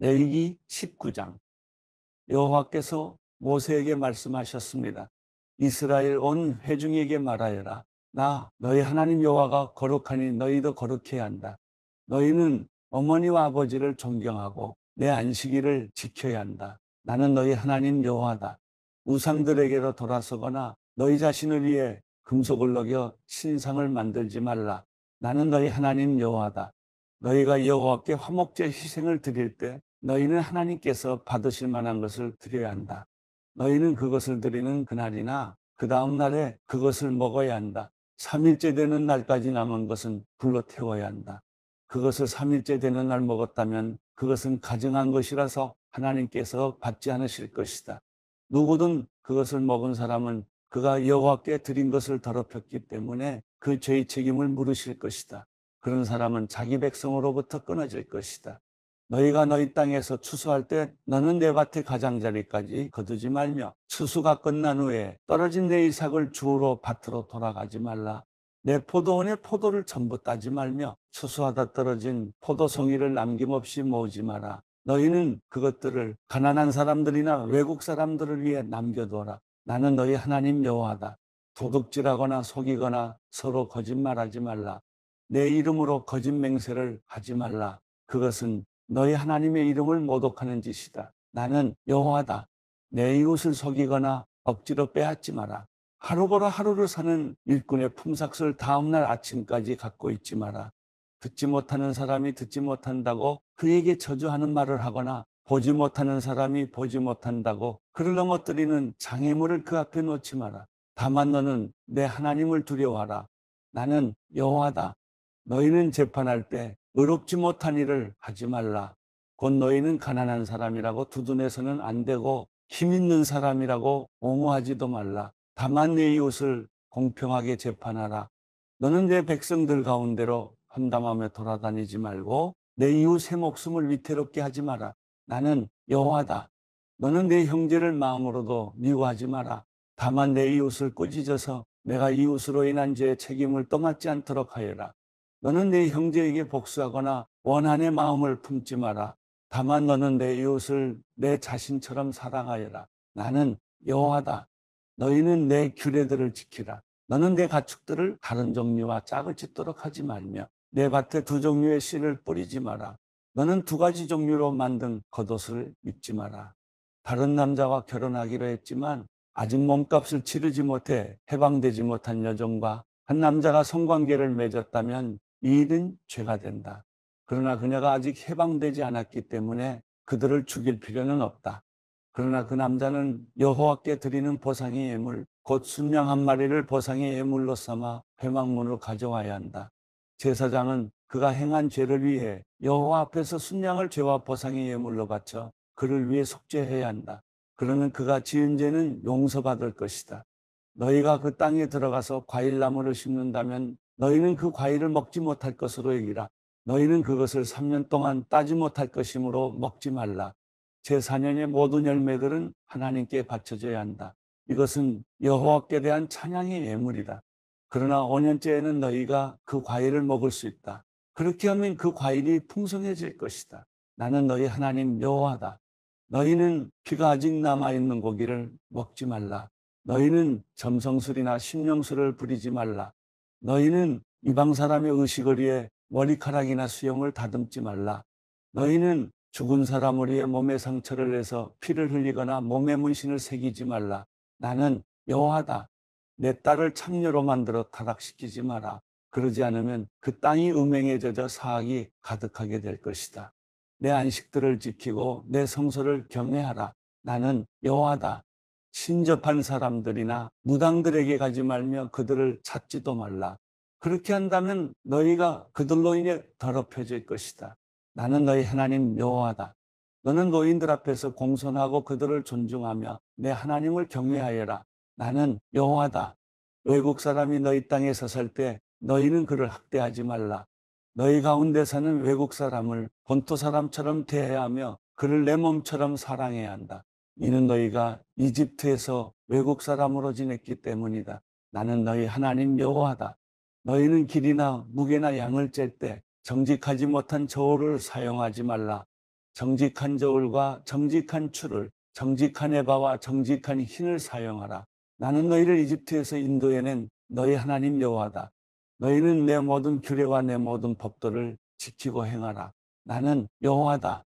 레위기 19장 여호와께서 모세에게 말씀하셨습니다. 이스라엘 온 회중에게 말하여라. 나 너희 하나님 여호와가 거룩하니 너희도 거룩해야 한다. 너희는 어머니와 아버지를 존경하고 내 안식일을 지켜야 한다. 나는 너희 하나님 여호와다. 우상들에게로 돌아서거나 너희 자신을 위해 금속을 녹여 신상을 만들지 말라. 나는 너희 하나님 여호와다. 너희가 여호와께 화목제 희생을 드릴 때 너희는 하나님께서 받으실 만한 것을 드려야 한다. 너희는 그것을 드리는 그날이나 그 다음 날에 그것을 먹어야 한다. 3일째 되는 날까지 남은 것은 불로 태워야 한다. 그것을 3일째 되는 날 먹었다면 그것은 가증한 것이라서 하나님께서 받지 않으실 것이다. 누구든 그것을 먹은 사람은 그가 여호와께 드린 것을 더럽혔기 때문에 그 죄의 책임을 물으실 것이다. 그런 사람은 자기 백성으로부터 끊어질 것이다. 너희가 너희 땅에서 추수할 때 너는 내 밭의 가장자리까지 거두지 말며 추수가 끝난 후에 떨어진 내 이삭을 주우러 밭으로 돌아가지 말라. 내 포도원에 포도를 전부 따지 말며 추수하다 떨어진 포도송이를 남김없이 모으지 마라. 너희는 그것들을 가난한 사람들이나 외국 사람들을 위해 남겨두라 나는 너희 하나님 여호와다. 도둑질하거나 속이거나 서로 거짓말하지 말라. 내 이름으로 거짓 맹세를 하지 말라. 그것은 너희 하나님의 이름을 모독하는 짓이다. 나는 여호와다. 내 이웃을 속이거나 억지로 빼앗지 마라. 하루 보러 하루를 사는 일꾼의 품삯을 다음날 아침까지 갖고 있지 마라. 듣지 못하는 사람이 듣지 못한다고 그에게 저주하는 말을 하거나 보지 못하는 사람이 보지 못한다고 그를 넘어뜨리는 장애물을 그 앞에 놓지 마라. 다만 너는 내 하나님을 두려워하라. 나는 여호와다. 너희는 재판할 때 의롭지 못한 일을 하지 말라. 곧 너희는 가난한 사람이라고 두둔해서는 안 되고 힘 있는 사람이라고 옹호하지도 말라. 다만 내 이웃을 공평하게 재판하라. 너는 내 백성들 가운데로 험담하며 돌아다니지 말고 내 이웃의 목숨을 위태롭게 하지 마라. 나는 여호하다 너는 내 형제를 마음으로도 미워하지 마라. 다만 내 이웃을 꾸짖어서 내가 이웃으로 인한 죄의 책임을 떠맡지 않도록 하여라. 너는 내 형제에게 복수하거나 원한의 마음을 품지 마라. 다만 너는 내 이웃을 내 자신처럼 사랑하여라. 나는 여호하다 너희는 내 규례들을 지키라. 너는 내 가축들을 다른 종류와 짝을 짓도록 하지 말며 내 밭에 두 종류의 씨를 뿌리지 마라. 너는 두 가지 종류로 만든 겉옷을 입지 마라. 다른 남자와 결혼하기로 했지만 아직 몸값을 치르지 못해 해방되지 못한 여정과한 남자가 성관계를 맺었다면 이는 죄가 된다. 그러나 그녀가 아직 해방되지 않았기 때문에 그들을 죽일 필요는 없다. 그러나 그 남자는 여호와께 드리는 보상의 예물, 곧 순양 한 마리를 보상의 예물로 삼아 회막문으로 가져와야 한다. 제사장은 그가 행한 죄를 위해 여호와 앞에서 순양을 죄와 보상의 예물로 바쳐 그를 위해 속죄해야 한다. 그러는 그가 지은 죄는 용서받을 것이다. 너희가 그 땅에 들어가서 과일나무를 심는다면 너희는 그 과일을 먹지 못할 것으로 여기라. 너희는 그것을 3년 동안 따지 못할 것이므로 먹지 말라. 제4년의 모든 열매들은 하나님께 바쳐져야 한다. 이것은 여호와께 대한 찬양의 예물이다. 그러나 5년째에는 너희가 그 과일을 먹을 수 있다. 그렇게 하면 그 과일이 풍성해질 것이다. 나는 너희 하나님 여호와다. 너희는 피가 아직 남아있는 고기를 먹지 말라. 너희는 점성술이나 신령술을 부리지 말라. 너희는 이방 사람의 의식을 위해 머리카락이나 수염을 다듬지 말라. 너희는 죽은 사람 우리의 몸에 상처를 내서 피를 흘리거나 몸에 문신을 새기지 말라. 나는 여호와다. 내 딸을 창녀로 만들어 타락시키지 마라. 그러지 않으면 그 땅이 음행에 젖어 사악이 가득하게 될 것이다. 내 안식들을 지키고 내 성소를 경외하라. 나는 여호와다. 신접한 사람들이나 무당들에게 가지 말며 그들을 찾지도 말라. 그렇게 한다면 너희가 그들로 인해 더럽혀질 것이다. 나는 너희 하나님 여호와다. 너는 노인들 앞에서 공손하고 그들을 존중하며 내 하나님을 경외하여라. 나는 여호와다. 외국 사람이 너희 땅에 서설 때 너희는 그를 학대하지 말라. 너희 가운데서는 외국 사람을 본토 사람처럼 대해야 하며 그를 내 몸처럼 사랑해야 한다. 이는 너희가 이집트에서 외국 사람으로 지냈기 때문이다. 나는 너희 하나님 여호와다. 너희는 길이나 무게나 양을 잴때 정직하지 못한 저울을 사용하지 말라. 정직한 저울과 정직한 추를, 정직한 에바와 정직한 흰을 사용하라. 나는 너희를 이집트에서 인도해낸 너희 하나님 여호와다. 너희는 내 모든 규례와 내 모든 법도를 지키고 행하라. 나는 여호와다.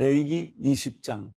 레위기 20장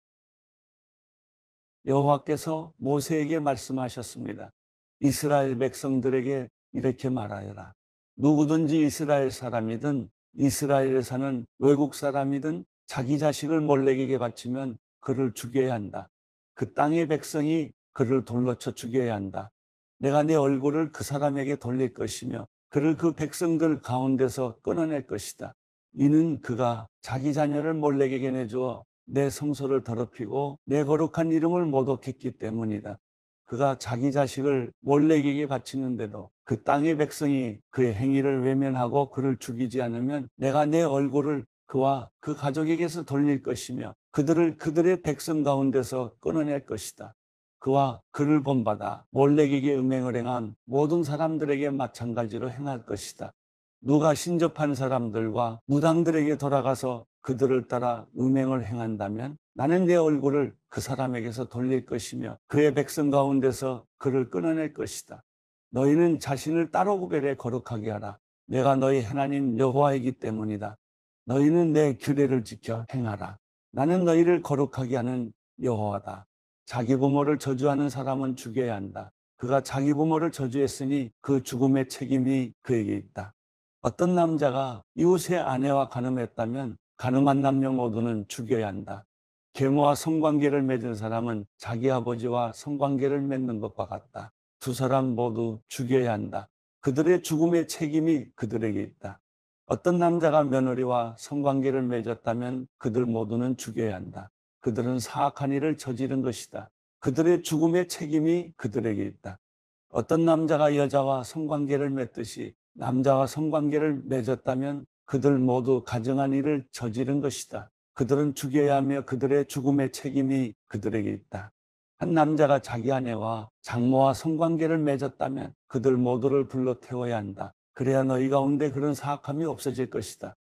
여호와께서 모세에게 말씀하셨습니다. 이스라엘 백성들에게 이렇게 말하여라. 누구든지 이스라엘 사람이든 이스라엘에 사는 외국 사람이든 자기 자식을 몰렉에게 바치면 그를 죽여야 한다. 그 땅의 백성이 그를 돌로 쳐 죽여야 한다. 내가 내 얼굴을 그 사람에게 돌릴 것이며 그를 그 백성들 가운데서 끊어낼 것이다. 이는 그가 자기 자녀를 몰래에게 해주어내 성소를 더럽히고 내 거룩한 이름을 모독했기 때문이다. 그가 자기 자식을 몰래에게 바치는데도 그 땅의 백성이 그의 행위를 외면하고 그를 죽이지 않으면 내가 내 얼굴을 그와 그 가족에게서 돌릴 것이며 그들을 그들의 백성 가운데서 끊어낼 것이다. 그와 그를 본받아 몰래에게 음행을 행한 모든 사람들에게 마찬가지로 행할 것이다. 누가 신접한 사람들과 무당들에게 돌아가서 그들을 따라 음행을 행한다면 나는 내 얼굴을 그 사람에게서 돌릴 것이며 그의 백성 가운데서 그를 끊어낼 것이다. 너희는 자신을 따로 구별해 거룩하게 하라. 내가 너희 하나님 여호와이기 때문이다. 너희는 내 규례를 지켜 행하라. 나는 너희를 거룩하게 하는 여호와다. 자기 부모를 저주하는 사람은 죽여야 한다. 그가 자기 부모를 저주했으니 그 죽음의 책임이 그에게 있다. 어떤 남자가 이웃의 아내와 가늠했다면 가늠한 남녀 모두는 죽여야 한다. 계모와 성관계를 맺은 사람은 자기 아버지와 성관계를 맺는 것과 같다. 두 사람 모두 죽여야 한다. 그들의 죽음의 책임이 그들에게 있다. 어떤 남자가 며느리와 성관계를 맺었다면 그들 모두는 죽여야 한다. 그들은 사악한 일을 저지른 것이다. 그들의 죽음의 책임이 그들에게 있다. 어떤 남자가 여자와 성관계를 맺듯이 남자와 성관계를 맺었다면 그들 모두 가정한 일을 저지른 것이다. 그들은 죽여야 하며 그들의 죽음의 책임이 그들에게 있다. 한 남자가 자기 아내와 장모와 성관계를 맺었다면 그들 모두를 불러 태워야 한다. 그래야 너희 가운데 그런 사악함이 없어질 것이다.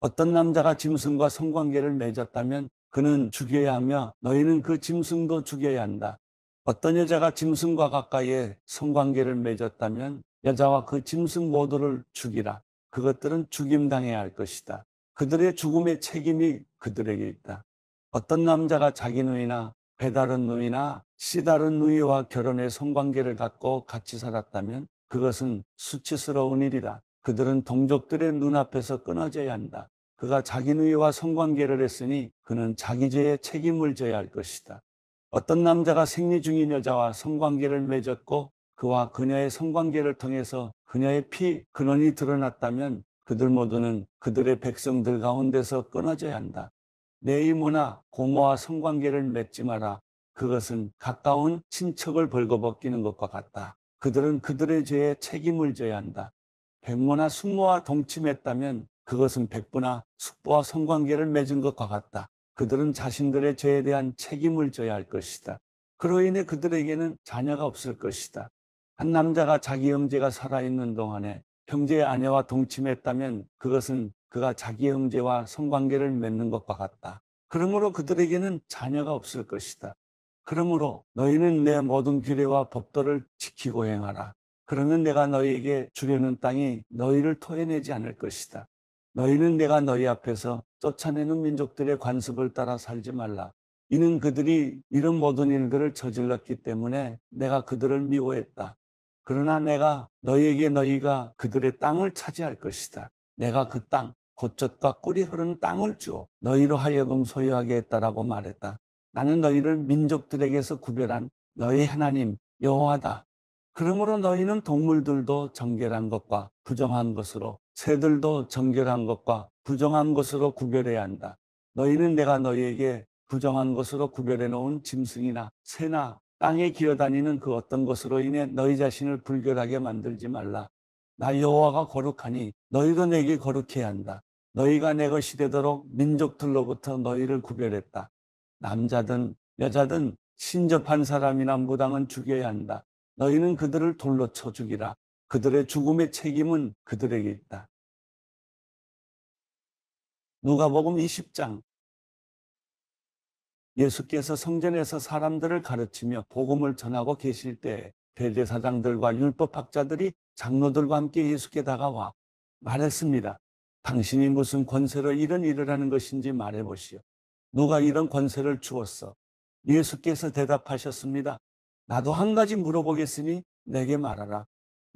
어떤 남자가 짐승과 성관계를 맺었다면 그는 죽여야 하며 너희는 그 짐승도 죽여야 한다. 어떤 여자가 짐승과 가까이에 성관계를 맺었다면 여자와 그 짐승 모두를 죽이라. 그것들은 죽임당해야 할 것이다. 그들의 죽음의 책임이 그들에게 있다. 어떤 남자가 자기 누이나 배다른 누이나 씨다른 누이와 결혼의 성관계를 갖고 같이 살았다면 그것은 수치스러운 일이다. 그들은 동족들의 눈앞에서 끊어져야 한다. 그가 자기 누이와 성관계를 했으니 그는 자기 죄에 책임을 져야 할 것이다. 어떤 남자가 생리 중인 여자와 성관계를 맺었고 그와 그녀의 성관계를 통해서 그녀의 피 근원이 드러났다면 그들 모두는 그들의 백성들 가운데서 끊어져야 한다. 내 이모나 고모와 성관계를 맺지 마라. 그것은 가까운 친척을 벌거벗기는 것과 같다. 그들은 그들의 죄에 책임을 져야 한다. 백모나 숙모와 동침했다면 그것은 백부나 숙부와 성관계를 맺은 것과 같다. 그들은 자신들의 죄에 대한 책임을 져야 할 것이다. 그로 인해 그들에게는 자녀가 없을 것이다. 한 남자가 자기 형제가 살아있는 동안에 형제의 아내와 동침했다면 그것은 그가 자기 형제와 성관계를 맺는 것과 같다. 그러므로 그들에게는 자녀가 없을 것이다. 그러므로 너희는 내 모든 규례와 법도를 지키고 행하라. 그러면 내가 너희에게 주려는 땅이 너희를 토해내지 않을 것이다. 너희는 내가 너희 앞에서 쫓아내는 민족들의 관습을 따라 살지 말라. 이는 그들이 이런 모든 일들을 저질렀기 때문에 내가 그들을 미워했다. 그러나 내가 너희에게 너희가 그들의 땅을 차지할 것이다. 내가 그 땅, 고젖과 꿀이 흐르는 땅을 주어 너희로 하여금 소유하게 했다라고 말했다. 나는 너희를 민족들에게서 구별한 너희 하나님 여호와다. 그러므로 너희는 동물들도 정결한 것과 부정한 것으로 새들도 정결한 것과 부정한 것으로 구별해야 한다. 너희는 내가 너희에게 부정한 것으로 구별해 놓은 짐승이나 새나 땅에 기어다니는 그 어떤 것으로 인해 너희 자신을 불결하게 만들지 말라. 나 여호와가 거룩하니 너희도 내게 거룩해야 한다. 너희가 내 것이 되도록 민족들로부터 너희를 구별했다. 남자든 여자든 신접한 사람이나 무당은 죽여야 한다. 너희는 그들을 돌로 쳐 죽이라. 그들의 죽음의 책임은 그들에게 있다. 누가복음 20장 예수께서 성전에서 사람들을 가르치며 복음을 전하고 계실 때 대제사장들과 율법학자들이 장로들과 함께 예수께 다가와 말했습니다. 당신이 무슨 권세로 이런 일을 하는 것인지 말해보시오. 누가 이런 권세를 주었어? 예수께서 대답하셨습니다. 나도 한 가지 물어보겠으니 내게 말하라.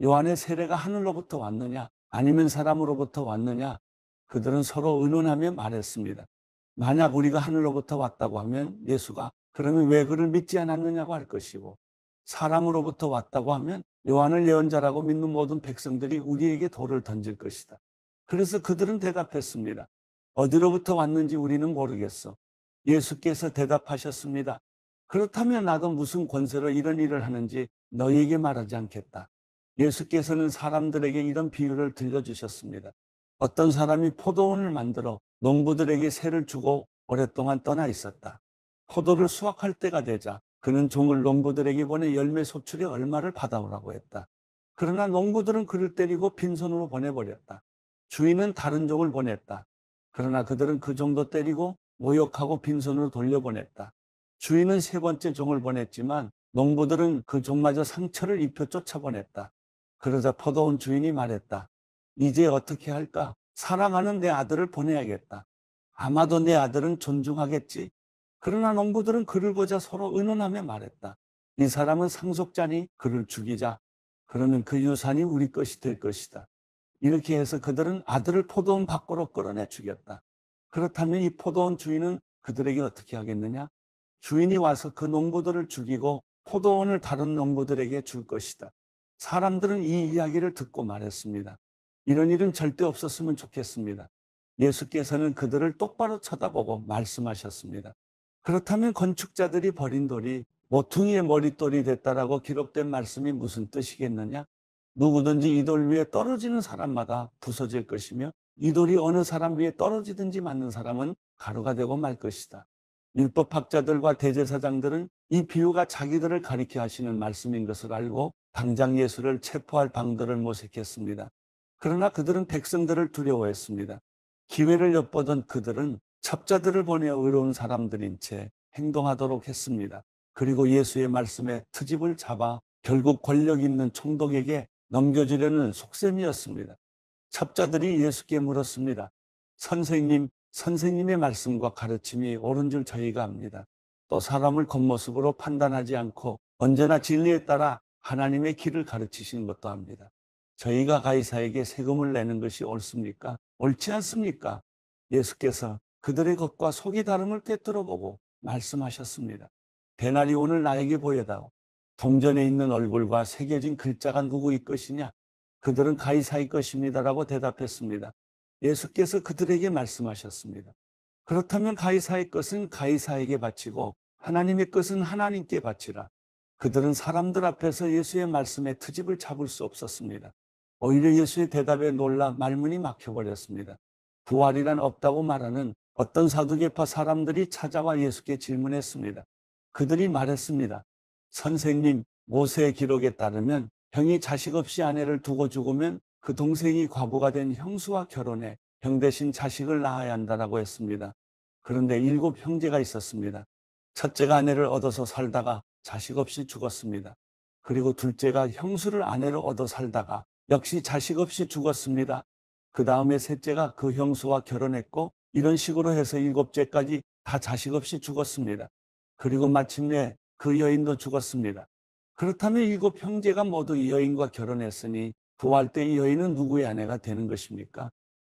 요한의 세례가 하늘로부터 왔느냐? 아니면 사람으로부터 왔느냐? 그들은 서로 의논하며 말했습니다. 만약 우리가 하늘로부터 왔다고 하면 예수가 그러면 왜 그를 믿지 않았느냐고 할 것이고 사람으로부터 왔다고 하면 요한을 예언자라고 믿는 모든 백성들이 우리에게 돌을 던질 것이다. 그래서 그들은 대답했습니다. 어디로부터 왔는지 우리는 모르겠어. 예수께서 대답하셨습니다. 그렇다면 나도 무슨 권세로 이런 일을 하는지 너희에게 말하지 않겠다. 예수께서는 사람들에게 이런 비유를 들려주셨습니다. 어떤 사람이 포도원을 만들어 농부들에게 새를 주고 오랫동안 떠나 있었다. 포도를 수확할 때가 되자 그는 종을 농부들에게 보내 열매 소출의 얼마를 받아오라고 했다. 그러나 농부들은 그를 때리고 빈손으로 보내버렸다. 주인은 다른 종을 보냈다. 그러나 그들은 그정도 때리고 모욕하고 빈손으로 돌려보냈다. 주인은 세 번째 종을 보냈지만 농부들은 그 종마저 상처를 입혀 쫓아보냈다. 그러자 포도원 주인이 말했다. 이제 어떻게 할까? 사랑하는 내 아들을 보내야겠다. 아마도 내 아들은 존중하겠지. 그러나 농부들은 그를 보자 서로 의논하며 말했다. 이 사람은 상속자니 그를 죽이자. 그러면 그 유산이 우리 것이 될 것이다. 이렇게 해서 그들은 아들을 포도원 밖으로 끌어내 죽였다. 그렇다면 이 포도원 주인은 그들에게 어떻게 하겠느냐? 주인이 와서 그 농부들을 죽이고 포도원을 다른 농부들에게 줄 것이다. 사람들은 이 이야기를 듣고 말했습니다. 이런 일은 절대 없었으면 좋겠습니다. 예수께서는 그들을 똑바로 쳐다보고 말씀하셨습니다. 그렇다면 건축자들이 버린 돌이 모퉁이의 머릿돌이 됐다라고 기록된 말씀이 무슨 뜻이겠느냐? 누구든지 이 돌 위에 떨어지는 사람마다 부서질 것이며 이 돌이 어느 사람 위에 떨어지든지 맞는 사람은 가루가 되고 말 것이다. 율법학자들과 대제사장들은 이 비유가 자기들을 가리켜 하시는 말씀인 것을 알고 당장 예수를 체포할 방도를 모색했습니다. 그러나 그들은 백성들을 두려워했습니다. 기회를 엿보던 그들은 첩자들을 보내어 의로운 사람들인 채 행동하도록 했습니다. 그리고 예수의 말씀에 트집을 잡아 결국 권력 있는 총독에게 넘겨주려는 속셈이었습니다. 첩자들이 예수께 물었습니다. 선생님, 선생님의 말씀과 가르침이 옳은 줄 저희가 압니다. 또 사람을 겉모습으로 판단하지 않고 언제나 진리에 따라 하나님의 길을 가르치시는 것도 압니다. 저희가 가이사에게 세금을 내는 것이 옳습니까? 옳지 않습니까? 예수께서 그들의 것과 속이 다름을 깨뜨려 보고 말씀하셨습니다. 대나리 오늘 나에게 보여다오. 동전에 있는 얼굴과 새겨진 글자가 누구의 것이냐? 그들은 가이사의 것입니다라고 대답했습니다. 예수께서 그들에게 말씀하셨습니다. 그렇다면 가이사의 것은 가이사에게 바치고 하나님의 것은 하나님께 바치라. 그들은 사람들 앞에서 예수의 말씀에 트집을 잡을 수 없었습니다. 오히려 예수의 대답에 놀라 말문이 막혀버렸습니다. 부활이란 없다고 말하는 어떤 사두개파 사람들이 찾아와 예수께 질문했습니다. 그들이 말했습니다. 선생님, 모세의 기록에 따르면 형이 자식 없이 아내를 두고 죽으면 그 동생이 과부가 된 형수와 결혼해 형 대신 자식을 낳아야 한다라고 했습니다. 그런데 일곱 형제가 있었습니다. 첫째가 아내를 얻어서 살다가 자식 없이 죽었습니다. 그리고 둘째가 형수를 아내로 얻어 살다가 역시 자식 없이 죽었습니다. 그 다음에 셋째가 그 형수와 결혼했고 이런 식으로 해서 일곱째까지 다 자식 없이 죽었습니다. 그리고 마침내 그 여인도 죽었습니다. 그렇다면 일곱 형제가 모두 이 여인과 결혼했으니 부활 때 이 여인은 누구의 아내가 되는 것입니까?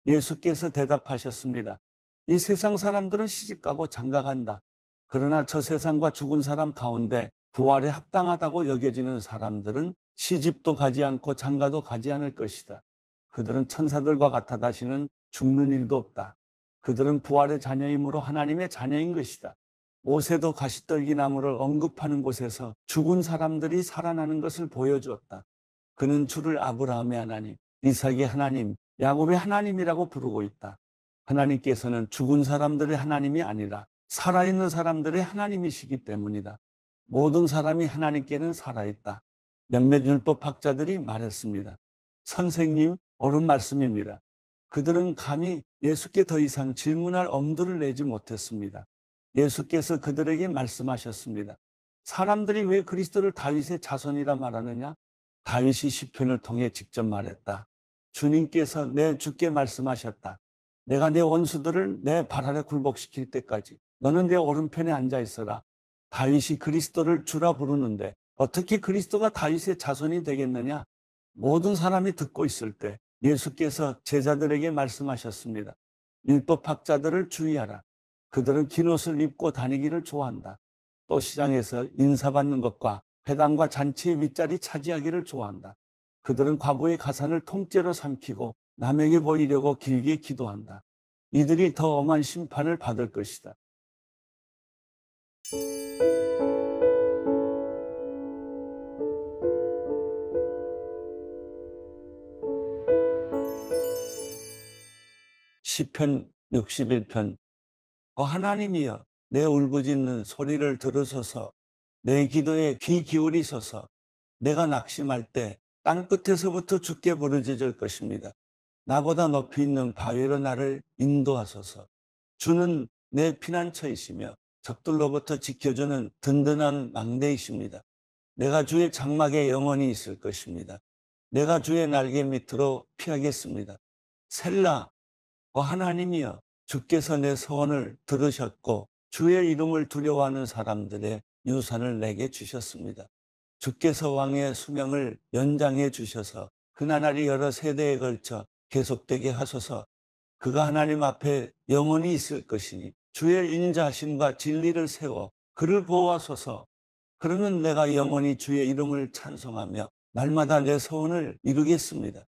예수께서 대답하셨습니다. 이 세상 사람들은 시집가고 장가간다. 그러나 저 세상과 죽은 사람 가운데 부활에 합당하다고 여겨지는 사람들은 시집도 가지 않고 장가도 가지 않을 것이다. 그들은 천사들과 같아 다시는 죽는 일도 없다. 그들은 부활의 자녀이므로 하나님의 자녀인 것이다. 오세도 가시떨기 나무를 언급하는 곳에서 죽은 사람들이 살아나는 것을 보여주었다. 그는 주를 아브라함의 하나님, 이삭의 하나님, 야곱의 하나님이라고 부르고 있다. 하나님께서는 죽은 사람들의 하나님이 아니라 살아있는 사람들의 하나님이시기 때문이다. 모든 사람이 하나님께는 살아있다. 몇몇 율법학자들이 말했습니다. 선생님, 옳은 말씀입니다. 그들은 감히 예수께 더 이상 질문할 엄두를 내지 못했습니다. 예수께서 그들에게 말씀하셨습니다. 사람들이 왜 그리스도를 다윗의 자손이라 말하느냐? 다윗이 시편을 통해 직접 말했다. 주님께서 내 주께 말씀하셨다. 내가 내 원수들을 내 발 아래 굴복시킬 때까지 너는 내 오른편에 앉아 있어라. 다윗이 그리스도를 주라 부르는데 어떻게 그리스도가 다윗의 자손이 되겠느냐? 모든 사람이 듣고 있을 때 예수께서 제자들에게 말씀하셨습니다. 율법학자들을 주의하라. 그들은 긴 옷을 입고 다니기를 좋아한다. 또 시장에서 인사받는 것과 회당과 잔치의 밑자리 차지하기를 좋아한다. 그들은 과거의 가산을 통째로 삼키고 남에게 보이려고 길게 기도한다. 이들이 더 엄한 심판을 받을 것이다. 시편 61편 어 하나님이여 내 울부짖는 소리를 들으소서 내 기도에 귀 기울이소서 내가 낙심할 때 땅끝에서부터 죽게 부르짖을 것입니다. 나보다 높이 있는 바위로 나를 인도하소서 주는 내 피난처이시며 적들로부터 지켜주는 든든한 망대이십니다. 내가 주의 장막에 영원히 있을 것입니다. 내가 주의 날개 밑으로 피하겠습니다. 셀라, 어 하나님이여, 주께서 내 소원을 들으셨고 주의 이름을 두려워하는 사람들의 유산을 내게 주셨습니다. 주께서 왕의 수명을 연장해 주셔서 그나날이 여러 세대에 걸쳐 계속되게 하소서 그가 하나님 앞에 영원히 있을 것이니 주의 인자하심과 진리를 세워 그를 보호하소서. 그러면 내가 영원히 주의 이름을 찬송하며 날마다 내 소원을 이루겠습니다.